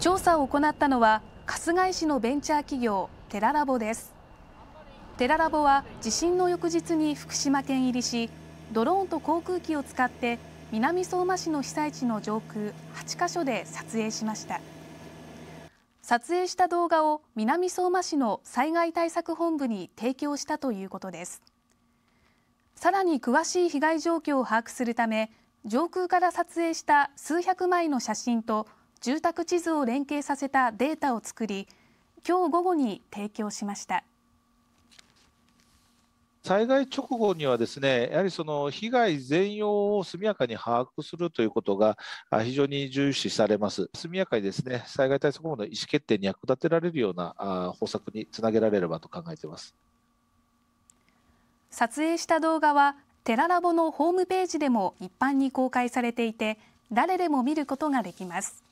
調査を行ったのは春日井市のベンチャー企業テララボですテララボは地震の翌日に福島県入りしドローンと航空機を使って南相馬市の被災地の上空8カ所で撮影しました撮影した動画を南相馬市の災害対策本部に提供したということですさらに詳しい被害状況を把握するため上空から撮影した数百枚の写真と住宅地図を連携させたデータを作り今日午後に提供しました。災害直後にはですねやはりその被害全容を速やかに把握するということが非常に重視されます速やかにですね災害対策法の意思決定に役立てられるような方策につなげられればと考えています撮影した動画はテララボのホームページでも一般に公開されていて誰でも見ることができます